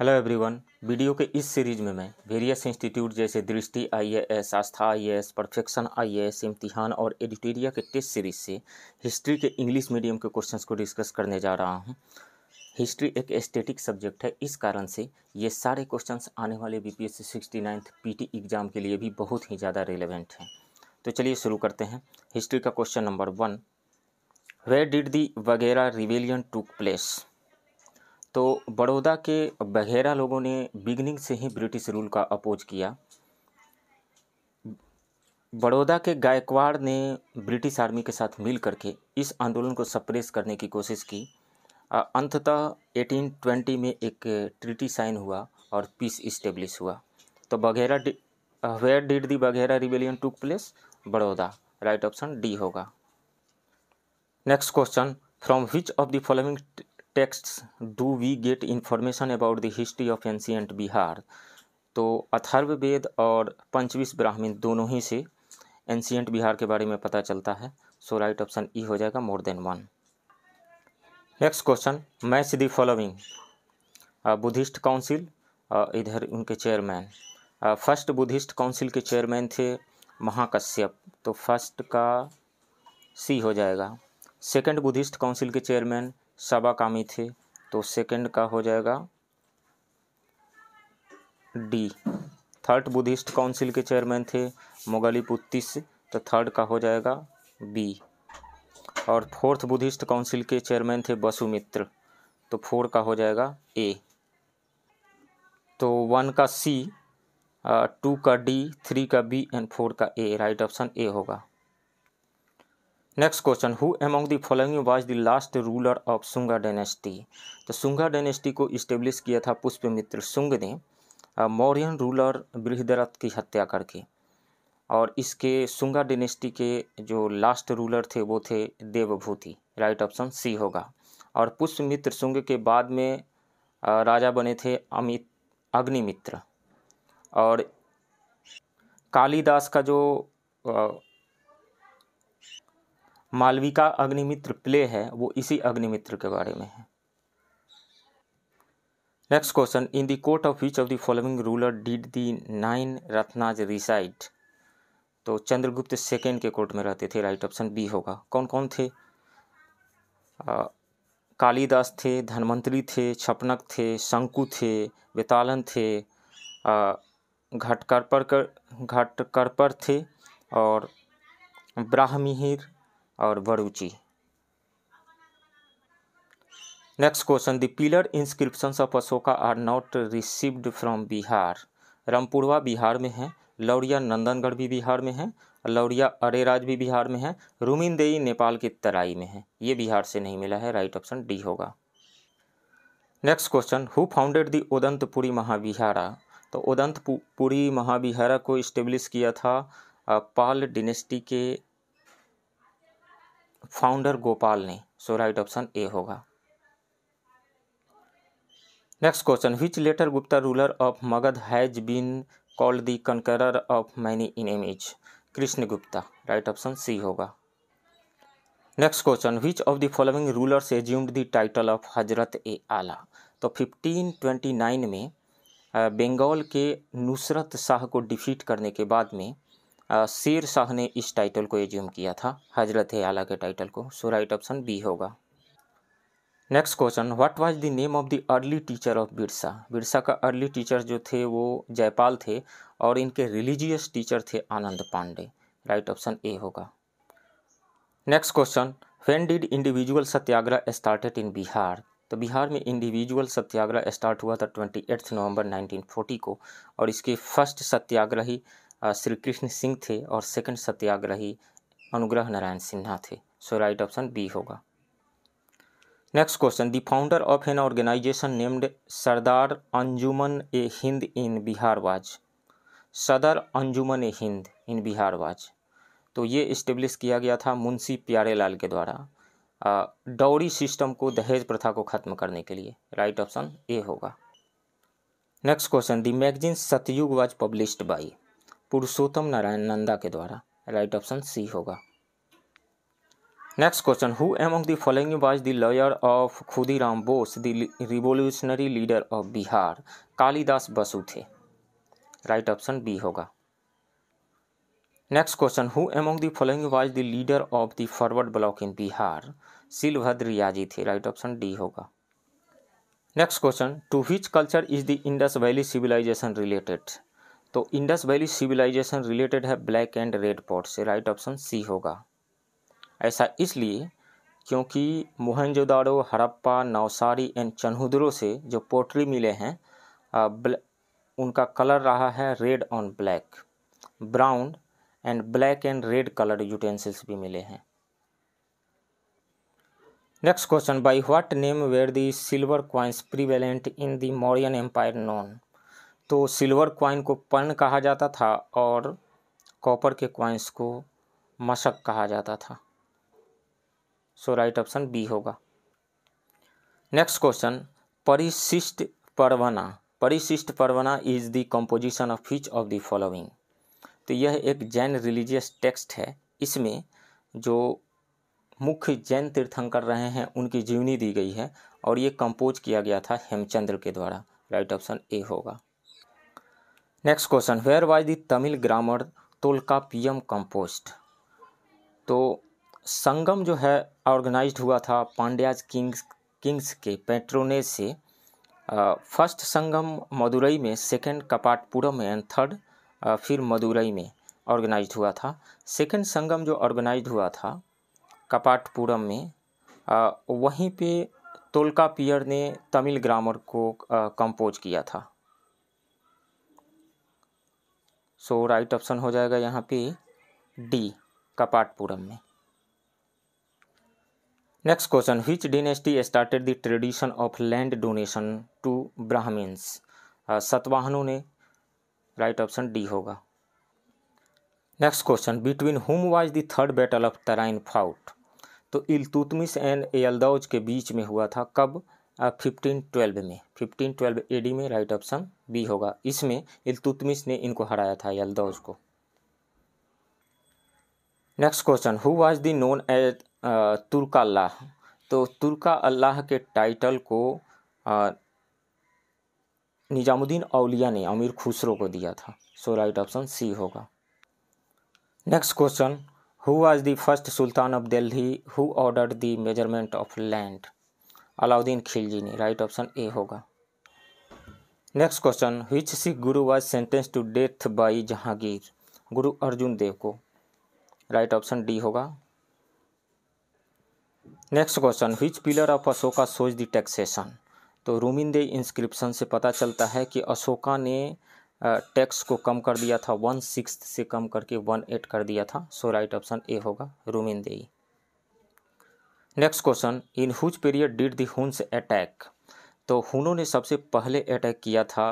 hello everyone video के इस series में मैं वेरियस इंस्टीट्यूट जैसे Drishti IAS Aastha IAS perfection IAS Imtihan और एडिटेरिया के टेस्ट सीरीज से हिस्ट्री के इंग्लिश मीडियम के क्वेश्चंस को डिस्कस करने जा रहा हूं हिस्ट्री एक एस्थेटिक सब्जेक्ट है इस कारण से ये सारे क्वेश्चन आने वाले B P sixty ninth P exam के लिए भी बहुत ही ज़्यादा रिलेवेंट हैं तो चलिए शुरू करते हैं हिस्ट्री का question number one where did the वगैरह रिवेलियन टूक प्लेस तो बड़ौदा के बघेरा लोगों ने बिगनिंग से ही ब्रिटिश रूल का अपोज किया बड़ौदा के गायकवाड़ ने ब्रिटिश आर्मी के साथ मिल करके इस आंदोलन को सप्रेस करने की कोशिश की अंततः 1820 में एक ट्रिटी साइन हुआ और पीस इस्टेब्लिश हुआ तो Baghera where did the Baghera rebellion took place Baroda right option D होगा next question from which of the following text do we get information about the history of ancient Bihar तो अथर्ववेद और पंचविश ब्राह्मीण दोनों ही से एंशियंट बिहार के बारे में पता चलता है सो राइट ऑप्शन ई हो जाएगा more than one next question match the following Buddhist council इधर उनके चेयरमैन फर्स्ट बुद्धिस्ट काउंसिल के चेयरमैन थे महाकश्यप तो फर्स्ट का सी हो जाएगा सेकंड बुद्धिस्ट काउंसिल के चेयरमैन कामी थे तो सेकंड का हो जाएगा डी थर्ड बुद्धिस्ट काउंसिल के चेयरमैन थे मोगलीपुत्तीस तो थर्ड का हो जाएगा बी और फोर्थ बुद्धिस्ट काउंसिल के चेयरमैन थे बसुमित्र तो फोर का हो जाएगा ए तो वन का सी टू uh, का डी थ्री का बी एंड फोर का ए राइट ऑप्शन ए होगा next question who among the following was the last ruler of Sunga dynasty तो सुंगा डायनेस्टी को इस्टेब्लिश किया था पुष्पमित्र सुंग ने मौर्यन रूलर बृहदरथ की हत्या करके और इसके सुंगा डायनेस्टी के जो लास्ट रूलर थे वो थे देवभूति राइट ऑप्शन सी होगा और पुष्पमित्र सुंग के बाद में राजा बने थे अमित अग्निमित्र और कालिदास का जो मालविका अग्निमित्र प्ले है वो इसी अग्निमित्र के बारे में है next question in the court of which of the following ruler did the nine ratnas reside तो चंद्रगुप्त सेकेंड के कोर्ट में रहते थे राइट ऑप्शन बी होगा कौन कौन थे कालीदास थे धनवंतरी थे छपनक थे शंकु थे वेतालन थे घटकर्पर कर थे और ब्राह्मीर और भरूची next question the pillar inscription of Ashoka are not received from Bihar Rampurva Bihar में है लौरिया नंदनगढ़ भी बिहार में है लौरिया अरेराज भी बिहार में है रुमिनदेई नेपाल के तराई में है ये बिहार से नहीं मिला है राइट ऑप्शन डी होगा next question who founded the Udantapuri Mahavihara तो उदंतपुरी महाविहारा को इस्टेब्लिश किया था पाल डिनेस्टी के फाउंडर गोपाल ने सो राइट ऑप्शन ए होगा next question which later Gupta ruler of Magadh has been called the conqueror of many in एमेज Krishna Gupta right option C होगा next question which of the following rulers assumed the title of Hazrat ए आला तो 1529 में Bengal uh, के नुसरत शाह को defeat करने के बाद में शेर शाह ने इस टाइटल को एज्यूम किया था हजरत आला के टाइटल को सो राइट ऑप्शन बी होगा next question what was the name of the early teacher of Birsa Birsa का अर्ली टीचर जो थे वो जयपाल थे और इनके रिलीजियस टीचर थे Anand Pandey right option A होगा next question when did individual satyagraha started in Bihar तो बिहार में इंडिविजुअल सत्याग्रह स्टार्ट हुआ था ट्वेंटी एट्थ नवंबर फोर्टी को और इसके फर्स्ट सत्याग्रही श्री कृष्ण सिंह थे और सेकंड सत्याग्रही अनुग्रह नारायण सिन्हा थे सो राइट ऑप्शन बी होगा next question the founder of an organization named Sardar Anjuman ए हिंद इन बिहार वाज सदर अंजुमन ए हिंद इन बिहार वाज तो ये इस्टेब्लिश किया गया था मुंशी प्यारे लाल के द्वारा डौरी सिस्टम को दहेज प्रथा को ख़त्म करने के लिए राइट ऑप्शन ए होगा next question the magazine Satyug was published by Purushottam Narayan Nanda के द्वारा राइट ऑप्शन सी होगा next question who among the following was the lawyer of Khudiram Bose the revolutionary leader of Bihar Kalidas Basu थे राइट ऑप्शन बी होगा next question who among the following was the leader of the forward bloc in Bihar Sheelbhadra Yaji थे right option D होगा next question to which culture is the Indus valley civilization related तो Indus valley civilization related है black and red pot से right option C होगा ऐसा इसलिए क्योंकि Mohenjodaro Harappa Navsari and Chanhudaro से जो पोट्री मिले हैं उनका कलर रहा है red on black brown and black and red colour utensils भी मिले हैं next question by what name were the silver coins prevalent in the Mauryan empire known तो सिल्वर क्वाइन को पन कहा जाता था और कॉपर के क्वाइंस को मशक कहा जाता था सो राइट ऑप्शन बी होगा next question Parishishta Parvan Parishishta Parvan is the composition of which of the following तो यह एक जैन रिलीजियस टेक्स्ट है इसमें जो मुख्य जैन तीर्थंकर रहे हैं उनकी जीवनी दी गई है और ये कंपोज किया गया था हेमचंद्र के द्वारा राइट ऑप्शन ए होगा next question where was the Tamil grammar Tolkappiyam composed तो संगम जो है ऑर्गेनाइज हुआ था पांड्याज किंग्स किंग्स के पेट्रोने से फर्स्ट संगम मदुरई में सेकंड कपाटपुरम में एंड थर्ड फिर मदुरई में ऑर्गेनाइज हुआ था सेकंड संगम जो ऑर्गेनाइज हुआ था कपाटपुरम में आ, वहीं पे तोलका पियर ने तमिल ग्रामर को कंपोज किया था सो राइट ऑप्शन हो जाएगा यहाँ पे डी कपाटपुरम में next question which dynasty started the tradition of land donation to Brahmins सतवाहनों ने राइट ऑप्शन डी होगा next question between whom was the third battle of Tarain fought तो इलतुतमिस एंड एल्दौज के बीच में हुआ था कब फिफ्टीन ट्वेल्व में फिफ्टीन ट्वेल्व डी में राइट ऑप्शन बी होगा इसमें इलतुतमिश ने इनको हराया था यलदौज को next question who was the known as Turka Allah तो तुर्का अल्लाह के टाइटल को निजामुद्दीन अलिया ने अमीर खुसरो को दिया था सो राइट ऑप्शन सी होगा next question who was the first sultan of Delhi who order the measurement of land Alauddin Khilji ने राइट ऑप्शन ए होगा next question which Sikh guru was sentence to death by Jahangir Guru Arjun Dev को राइट ऑप्शन डी होगा next question which pillar of Ashoka shows the taxation तो Rummindei inscription से पता चलता है कि अशोका ने टैक्स को कम कर दिया था वन सिक्स से कम करके वन एट कर दिया था सो राइट ऑप्शन ए होगा Rummindei next question in whose period did the Huns attack तो हुनों ने सबसे पहले अटैक किया था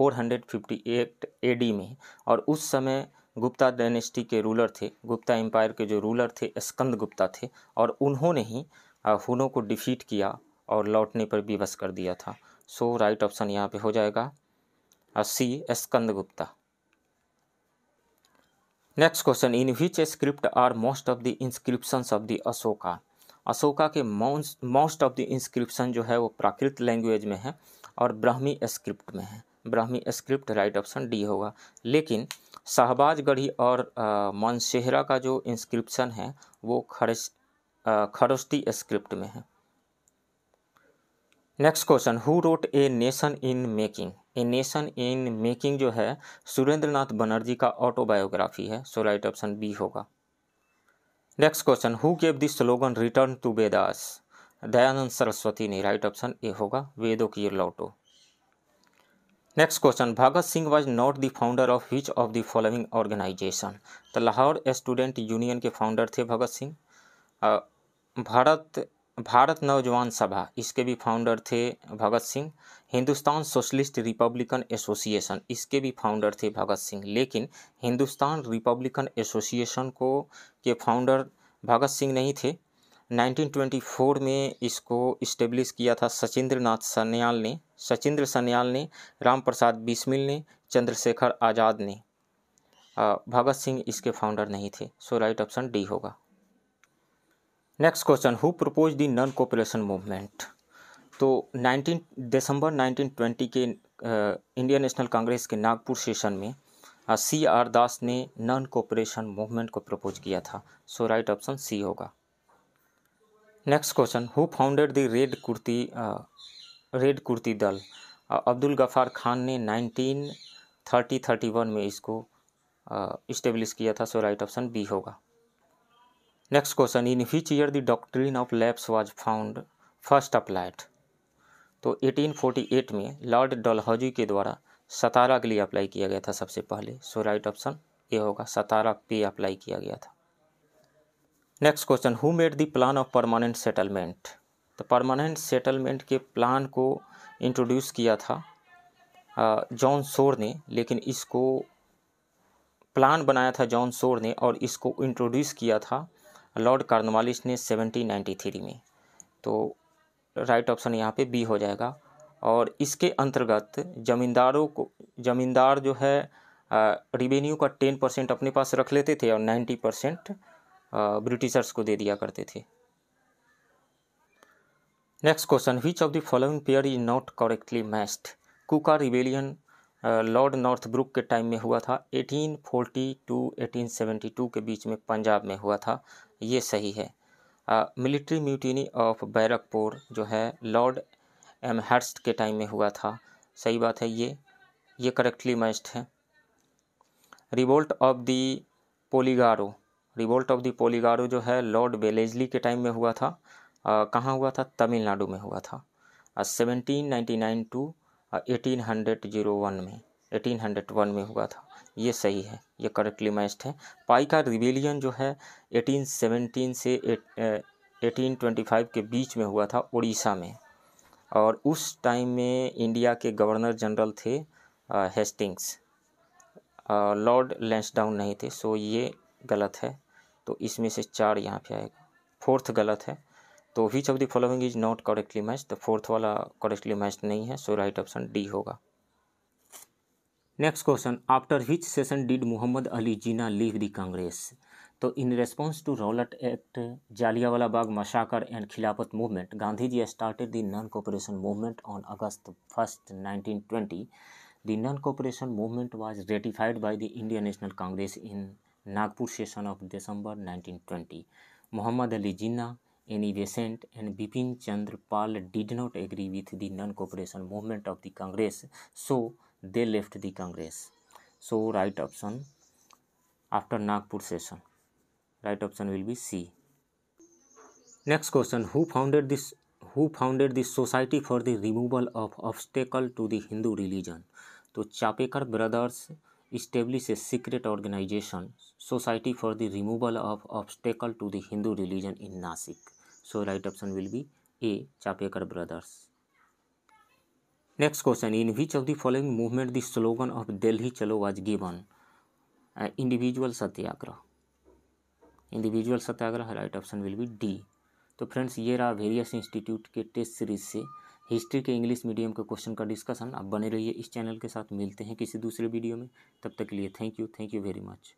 458 एडी में और उस समय गुप्ता डायनेस्टी के रूलर थे गुप्ता एम्पायर के जो रूलर थे स्कंद गुप्ता थे और उन्होंने ही हुनों को डिफीट किया और लौटने पर विवश कर दिया था सो राइट ऑप्शन यहाँ पे हो जाएगा C Skanda Gupta next question in which script are most of the inscriptions of the Ashoka Ashoka के मोस्ट ऑफ द इंस्क्रिप्शन जो है वो प्राकृत लैंग्वेज में है और ब्राह्मी स्क्रिप्ट में है Brahmi script right option D होगा लेकिन शाहबाजगढ़ी और मानसेहरा का जो इंस्क्रिप्शन है वो खरस खरोस्ती स्क्रिप्ट में है next question who wrote a nation in making a nation in making जो है सुरेंद्रनाथ बनर्जी का ऑटोबायोग्राफी है सो राइट ऑप्शन बी होगा next question who gave this slogan return to Vedas Dayanand Saraswati ने राइट ऑप्शन ए होगा वेदो की लौटो next question Bhagat Singh was not the founder of which of the following organization तो लाहौर स्टूडेंट यूनियन के फाउंडर थे भगत सिंह भारत भारत नौजवान सभा इसके भी फाउंडर थे Bhagat Singh Hindustan socialist republican association इसके भी फाउंडर थे भगत सिंह लेकिन हिंदुस्तान रिपब्लिकन एसोसिएशन को के फाउंडर भगत सिंह नहीं थे 1924 में इसको इस्टेब्लिश किया था सचिंद्र नाथ सन्याल ने सचिंद्र सन्याल ने राम प्रसाद बिस्मिल ने चंद्रशेखर आज़ाद ने भगत सिंह इसके फाउंडर नहीं थे सो राइट ऑप्शन डी होगा next question who propose the non cooperation movement तो 19 दिसंबर 1920 के इंडियन नेशनल कांग्रेस के नागपुर सेशन में सी uh, आर दास ने नॉन कोपरेशन मूवमेंट को प्रपोज किया था सो राइट ऑप्शन सी होगा next question who founded the red kurti red kurti Dal Abdul Ghaffar Khan ने 1930 31 में इसको इस्टेब्लिश uh, किया था सो राइट ऑप्शन बी होगा next question in which year the doctrine of lapse was found first applied तो 1848 में लॉर्ड डलहौजी के द्वारा सतारा के लिए अप्लाई किया गया था सबसे पहले सो राइट ऑप्शन ए होगा सतारा पे अप्लाई किया गया था next question who made the plan of permanent settlement तो परमानेंट सेटलमेंट के प्लान को इंट्रोड्यूस किया था जॉन शोर ने लेकिन इसको प्लान बनाया था जॉन शोर ने और इसको इंट्रोड्यूस किया था लॉर्ड कार्नवालिस ने 1793 में तो राइट ऑप्शन यहाँ पे बी हो जाएगा और इसके अंतर्गत ज़मींदारों को ज़मींदार जो है रिवेन्यू का टेन परसेंट अपने पास रख लेते थे और नाइन्टी परसेंट ब्रिटिशर्स को दे दिया करते थे next question which of the following pair is not correctly matched Kuka rebellion lord Northbrook ब्रुक के टाइम में हुआ था 1842 1872 के बीच में पंजाब में हुआ था ये सही है मिलिट्री म्यूटिनी ऑफ बैरकपुर जो है लॉर्ड एम हर्स्ट के टाइम में हुआ था सही बात है ये ये करेक्टली मस्ट है रिवोल्ट ऑफ दी पोलीगारो रिवोल्ट ऑफ दी पोलीगारो जो है लॉर्ड बेलेजली के टाइम में हुआ था कहाँ हुआ था तमिलनाडु में हुआ था seventeen ninety nine to eighteen hundred zero one में एटीन हंड्रेड वन में हुआ था ये सही है ये करेक्टली मैच्ड है पाई का रिवेलियन जो है 1817 से 1825 के बीच में हुआ था उड़ीसा में और उस टाइम में इंडिया के गवर्नर जनरल थे हेस्टिंग्स लॉर्ड लेंसडाउन नहीं थे सो ये गलत है तो इसमें से चार यहाँ पे आएगा फोर्थ गलत है तो which of the following is not correctly match the fourth वाला करेक्टली मैच नहीं है सो राइट ऑप्शन डी होगा next question after which session did Mohammad Ali Jinnah leave the Congress तो in response to Rowlatt act Jallianwala Bagh massacre and Khilafat movement Gandhi ji started the non cooperation movement on August first 1920 the non cooperation movement was ratified by the Indian national Congress in Nagpur session of December 1920 Mohammad Ali Jinnah Annie Besant and Bipin Chandra Pal did not agree with the non cooperation movement of the Congress so they left the Congress so right option after Nagpur session right option will be C next question who founded this who founded this society for the removal of obstacle to the Hindu religion तो Chapekar brothers establish a secret organization society for the removal of obstacle to the Hindu religion in Nasik so right option will be A Chapekar brothers next question in which of the following movement the slogan of Delhi chalo was given individual satyagraha individual satyagraha right option will be D तो friends ये रहा various institute के test series से history के English medium के question का discussion आप बने रहिए इस चैनल के साथ मिलते हैं किसी दूसरे वीडियो में तब तक के लिए thank you thank you very much